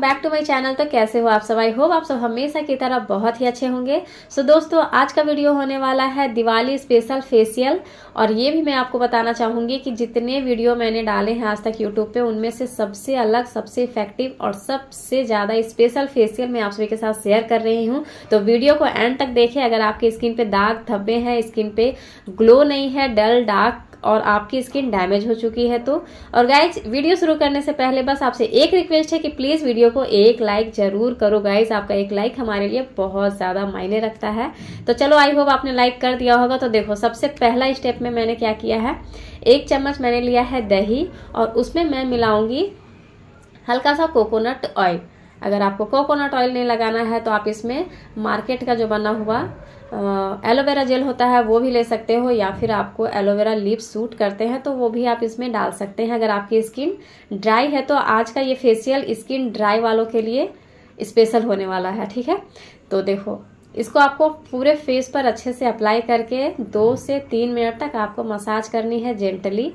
welcome back to my channel तो कैसे हो आप सब आई होप आप सब हमेशा की तरह बहुत ही अच्छे होंगे सो so, दोस्तों आज का वीडियो होने वाला है दिवाली स्पेशल फेशियल और ये भी मैं आपको बताना चाहूंगी कि जितने वीडियो मैंने डाले हैं आज तक यूट्यूब पे उनमें से सबसे अलग सबसे इफेक्टिव और सबसे ज़्यादा स्पेशल फेशियल मैं आप सभी के साथ शेयर कर रही हूँ तो वीडियो को एंड तक देखे अगर आपके स्किन पे दाग धब्बे हैं स्किन पे ग्लो नहीं है डल डार्क और आपकी स्किन डैमेज हो चुकी है तो और गाइज वीडियो शुरू करने से पहले बस आपसे एक रिक्वेस्ट है कि प्लीज़ वीडियो को एक लाइक जरूर करो गाइज आपका एक लाइक हमारे लिए बहुत ज़्यादा मायने रखता है तो चलो आई होप आपने लाइक कर दिया होगा तो देखो सबसे पहला स्टेप में मैंने क्या किया है एक चम्मच मैंने लिया है दही और उसमें मैं मिलाऊंगी हल्का सा कोकोनट ऑयल अगर आपको कोकोनट ऑयल नहीं लगाना है तो आप इसमें मार्केट का जो बना हुआ एलोवेरा जेल होता है वो भी ले सकते हो या फिर आपको एलोवेरा लिप सूट करते हैं तो वो भी आप इसमें डाल सकते हैं अगर आपकी स्किन ड्राई है तो आज का ये फेशियल स्किन ड्राई वालों के लिए स्पेशल होने वाला है ठीक है तो देखो इसको आपको पूरे फेस पर अच्छे से अप्लाई करके दो से तीन मिनट तक आपको मसाज करनी है जेंटली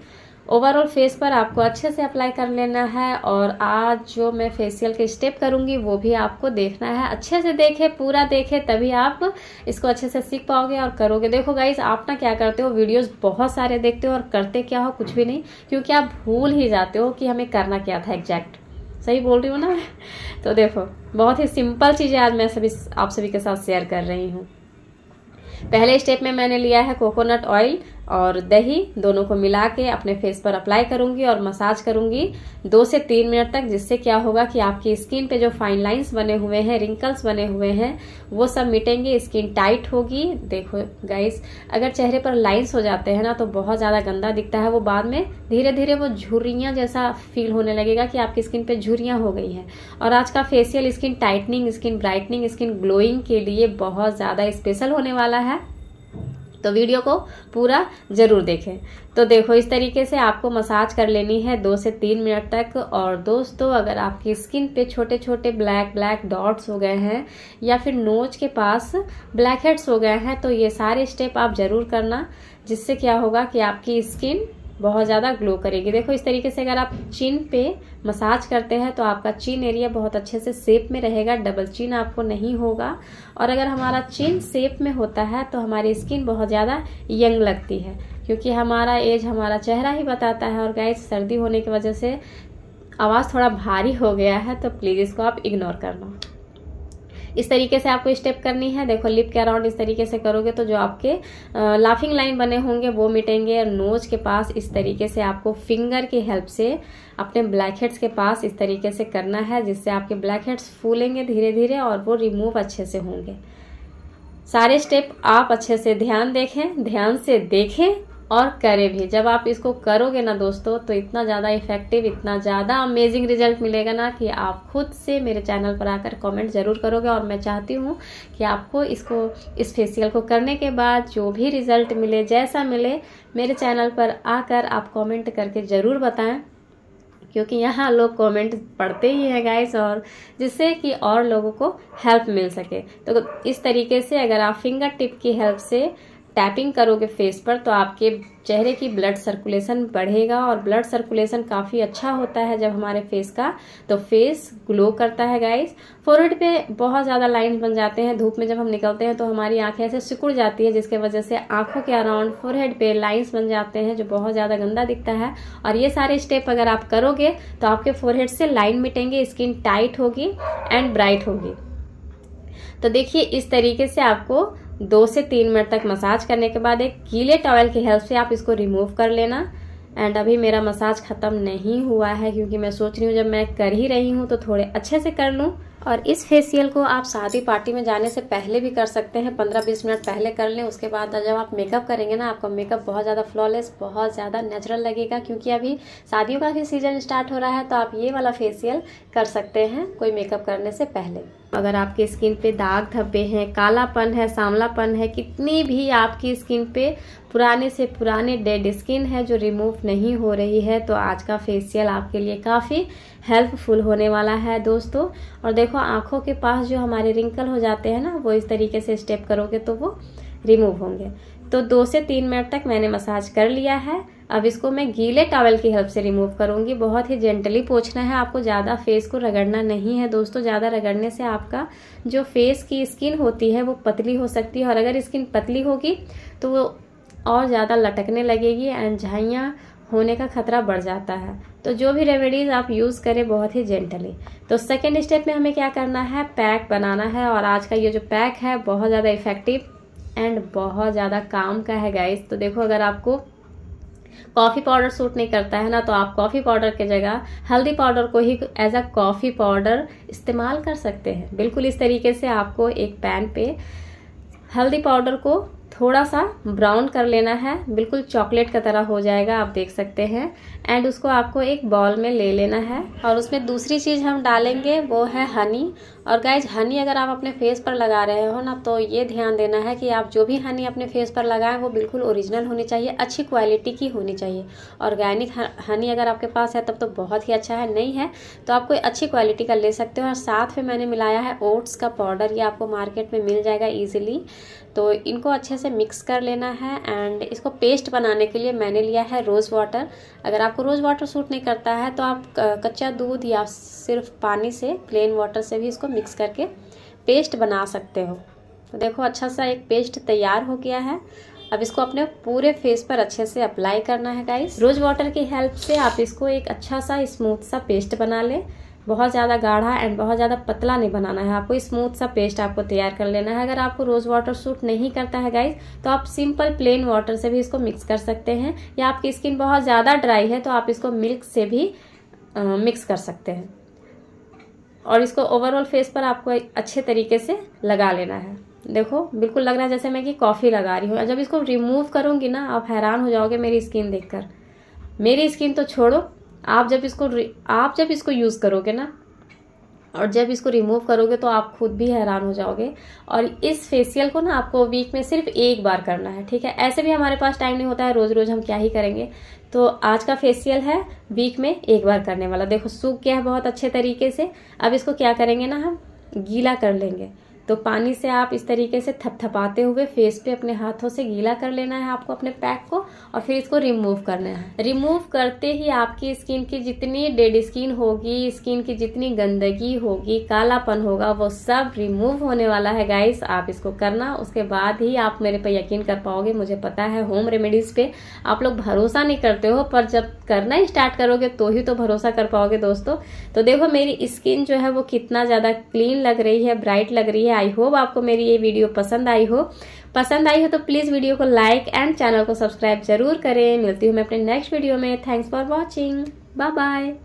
ओवरऑल फेस पर आपको अच्छे से अप्लाई कर लेना है और आज जो मैं फेसियल के स्टेप करूंगी वो भी आपको देखना है अच्छे से देखे पूरा देखे तभी आप इसको अच्छे से सीख पाओगे और करोगे देखो गाइज आप ना क्या करते हो वीडियोस बहुत सारे देखते हो और करते क्या हो कुछ भी नहीं क्योंकि आप भूल ही जाते हो कि हमें करना क्या था एग्जैक्ट सही बोल रही हूँ ना तो देखो बहुत ही सिंपल चीज़ें आज मैं सभी आप सभी के साथ शेयर कर रही हूँ पहले स्टेप में मैंने लिया है कोकोनट ऑयल और दही दोनों को मिला के अपने फेस पर अप्लाई करूंगी और मसाज करूंगी दो से तीन मिनट तक जिससे क्या होगा कि आपकी स्किन पे जो फाइन लाइंस बने हुए हैं रिंकल्स बने हुए हैं वो सब मिटेंगे स्किन टाइट होगी देखो गाइस अगर चेहरे पर लाइंस हो जाते हैं ना तो बहुत ज़्यादा गंदा दिखता है वो बाद में धीरे धीरे वो झुर्रियाँ जैसा फील होने लगेगा कि आपकी स्किन पर झुर्रियाँ हो गई हैं और आज का facial skin tightening skin brightening skin glowing के लिए बहुत ज़्यादा स्पेशल होने वाला है तो वीडियो को पूरा ज़रूर देखें तो देखो इस तरीके से आपको मसाज कर लेनी है दो से तीन मिनट तक और दोस्तों अगर आपकी स्किन पे छोटे छोटे ब्लैक ब्लैक डॉट्स हो गए हैं या फिर नोज के पास ब्लैक हेड्स हो गए हैं तो ये सारे स्टेप आप ज़रूर करना जिससे क्या होगा कि आपकी स्किन बहुत ज़्यादा ग्लो करेगी देखो इस तरीके से अगर आप चिन पे मसाज करते हैं तो आपका चिन एरिया बहुत अच्छे से सेप में रहेगा डबल चिन आपको नहीं होगा और अगर हमारा चिन सेप में होता है तो हमारी स्किन बहुत ज़्यादा यंग लगती है क्योंकि हमारा एज हमारा चेहरा ही बताता है और गाइज सर्दी होने की वजह से आवाज़ थोड़ा भारी हो गया है तो प्लीज़ इसको आप इग्नोर करना इस तरीके से आपको स्टेप करनी है देखो लिप के अराउंड इस तरीके से करोगे तो जो आपके लाफिंग लाइन बने होंगे वो मिटेंगे और नोज के पास इस तरीके से आपको फिंगर की हेल्प से अपने ब्लैक हेड्स के पास इस तरीके से करना है जिससे आपके ब्लैक हेड्स फूलेंगे धीरे धीरे और वो रिमूव अच्छे से होंगे सारे स्टेप आप अच्छे से ध्यान देखें ध्यान से देखें और करें भी जब आप इसको करोगे ना दोस्तों तो इतना ज़्यादा इफेक्टिव इतना ज़्यादा अमेजिंग रिजल्ट मिलेगा ना कि आप खुद से मेरे चैनल पर आकर कमेंट ज़रूर करोगे और मैं चाहती हूँ कि आपको इसको इस फेसियल को करने के बाद जो भी रिजल्ट मिले जैसा मिले मेरे चैनल पर आकर आप कॉमेंट करके ज़रूर बताएँ क्योंकि यहाँ लोग कमेंट पढ़ते ही हैं गाइस और जिससे कि और लोगों को हेल्प मिल सके तो इस तरीके से अगर आप फिंगर टिप की हेल्प से टैपिंग करोगे फेस पर तो आपके चेहरे की ब्लड सर्कुलेशन बढ़ेगा और ब्लड सर्कुलेशन काफ़ी अच्छा होता है जब हमारे फेस का तो फेस ग्लो करता है गाइस फोरहेड पे बहुत ज़्यादा लाइन बन जाते हैं धूप में जब हम निकलते हैं तो हमारी आंखें ऐसे सिकुड़ जाती है जिसके वजह से आंखों के अराउंड फोरहेड पे लाइन्स बन जाते हैं जो बहुत ज़्यादा गंदा दिखता है और ये सारे स्टेप अगर आप करोगे तो आपके फोरहेड से लाइन मिटेंगे स्किन टाइट होगी एंड ब्राइट होगी तो देखिए इस तरीके से आपको दो से तीन मिनट तक मसाज करने के बाद एक गीले टॉवल की हेल्प से आप इसको रिमूव कर लेना एंड अभी मेरा मसाज ख़त्म नहीं हुआ है क्योंकि मैं सोच रही हूँ जब मैं कर ही रही हूँ तो थोड़े अच्छे से कर लूँ और इस फेसियल को आप शादी पार्टी में जाने से पहले भी कर सकते हैं पंद्रह बीस मिनट पहले कर लें उसके बाद जब आप मेकअप करेंगे ना आपका मेकअप बहुत ज़्यादा फ्लॉलेस बहुत ज़्यादा नेचुरल लगेगा क्योंकि अभी शादियों का भी सीज़न स्टार्ट हो रहा है तो आप ये वाला फेसियल कर सकते हैं कोई मेकअप करने से पहले अगर आपके स्किन पे दाग धब्बे हैं कालापन है सांवलापन है कितनी भी आपकी स्किन पे पुराने से पुराने डेड स्किन है जो रिमूव नहीं हो रही है तो आज का फेसियल आपके लिए काफ़ी हेल्पफुल होने वाला है दोस्तों और देखो आँखों के पास जो हमारे रिंकल हो जाते हैं ना वो इस तरीके से स्टेप करोगे तो वो रिमूव होंगे तो दो से तीन मिनट तक मैंने मसाज कर लिया है अब इसको मैं गीले टॉवल की हेल्प से रिमूव करूँगी बहुत ही जेंटली पोछना है आपको ज़्यादा फेस को रगड़ना नहीं है दोस्तों ज़्यादा रगड़ने से आपका जो फेस की स्किन होती है वो पतली हो सकती है और अगर स्किन पतली होगी तो वो और ज़्यादा लटकने लगेगी एंड झाइयाँ होने का खतरा बढ़ जाता है तो जो भी रेमेडीज़ आप यूज़ करें बहुत ही जेंटली तो सेकेंड स्टेप में हमें क्या करना है पैक बनाना है और आज का ये जो पैक है बहुत ज़्यादा इफेक्टिव एंड बहुत ज़्यादा काम का है गाइस तो देखो अगर आपको कॉफ़ी पाउडर सूट नहीं करता है ना तो आप कॉफ़ी पाउडर की जगह हल्दी पाउडर को ही एज अ कॉफ़ी पाउडर इस्तेमाल कर सकते हैं बिल्कुल इस तरीके से आपको एक पैन पे हल्दी पाउडर को थोड़ा सा ब्राउन कर लेना है बिल्कुल चॉकलेट का तरह हो जाएगा आप देख सकते हैं एंड उसको आपको एक बॉल में ले लेना है और उसमें दूसरी चीज़ हम डालेंगे वो है हनी और गाइज हनी अगर आप अपने फेस पर लगा रहे हो ना तो ये ध्यान देना है कि आप जो भी हनी अपने फेस पर लगाएं वो बिल्कुल ओरिजिनल होनी चाहिए अच्छी क्वालिटी की होनी चाहिए ऑर्गेनिक हनी अगर आपके पास है तब तो बहुत ही अच्छा है नहीं है तो आप कोई अच्छी क्वालिटी का ले सकते हो और साथ में मैंने मिलाया है ओट्स का पाउडर ये आपको मार्केट में मिल जाएगा ईजिली तो इनको अच्छे से मिक्स कर लेना है एंड इसको पेस्ट बनाने के लिए मैंने लिया है रोज़ वाटर अगर आपको रोज़ वाटर सूट नहीं करता है तो आप कच्चा दूध या सिर्फ पानी से प्लेन वाटर से भी इसको मिक्स करके पेस्ट बना सकते हो तो देखो अच्छा सा एक पेस्ट तैयार हो गया है अब इसको अपने पूरे फेस पर अच्छे से अप्लाई करना है गाइस रोज वाटर की हेल्प से आप इसको एक अच्छा सा स्मूथ सा पेस्ट बना लें बहुत ज़्यादा गाढ़ा एंड बहुत ज़्यादा पतला नहीं बनाना है आपको स्मूथ सा पेस्ट आपको तैयार कर लेना है अगर आपको रोज़ वाटर सूट नहीं करता है गाइज तो आप सिंपल प्लेन वाटर से भी इसको मिक्स कर सकते हैं या आपकी स्किन बहुत ज़्यादा ड्राई है तो आप इसको मिल्क से भी आ, मिक्स कर सकते हैं और इसको ओवरऑल फेस पर आपको अच्छे तरीके से लगा लेना है देखो बिल्कुल लग रहा है जैसे मैं कि कॉफ़ी लगा रही हूँ जब इसको रिमूव करूँगी ना आप हैरान हो जाओगे मेरी स्किन देखकर मेरी स्किन तो छोड़ो आप जब इसको आप जब इसको यूज़ करोगे ना और जब इसको रिमूव करोगे तो आप खुद भी हैरान हो जाओगे और इस फेसियल को ना आपको वीक में सिर्फ एक बार करना है ठीक है ऐसे भी हमारे पास टाइम नहीं होता है रोज़ रोज़ हम क्या ही करेंगे तो आज का फेसियल है वीक में एक बार करने वाला देखो सूख गया है बहुत अच्छे तरीके से अब इसको क्या करेंगे ना हम गीला कर लेंगे तो पानी से आप इस तरीके से थपथपाते हुए फेस पे अपने हाथों से गीला कर लेना है आपको अपने पैक को और फिर इसको रिमूव करना है रिमूव करते ही आपकी स्किन की जितनी डेड स्किन होगी स्किन की जितनी गंदगी होगी कालापन होगा वो सब रिमूव होने वाला है गाइस आप इसको करना उसके बाद ही आप मेरे पर यकीन कर पाओगे मुझे पता है होम रेमेडीज पे आप लोग भरोसा नहीं करते हो पर जब करना स्टार्ट करोगे तो ही तो भरोसा कर पाओगे दोस्तों तो देखो मेरी स्किन जो है वो कितना ज़्यादा क्लीन लग रही है ब्राइट लग रही है आई होप आपको मेरी ये वीडियो पसंद आई हो पसंद आई हो तो प्लीज़ वीडियो को लाइक एंड चैनल को सब्सक्राइब जरूर करें मिलती हूँ मैं अपने नेक्स्ट वीडियो में thanks for watching bye bye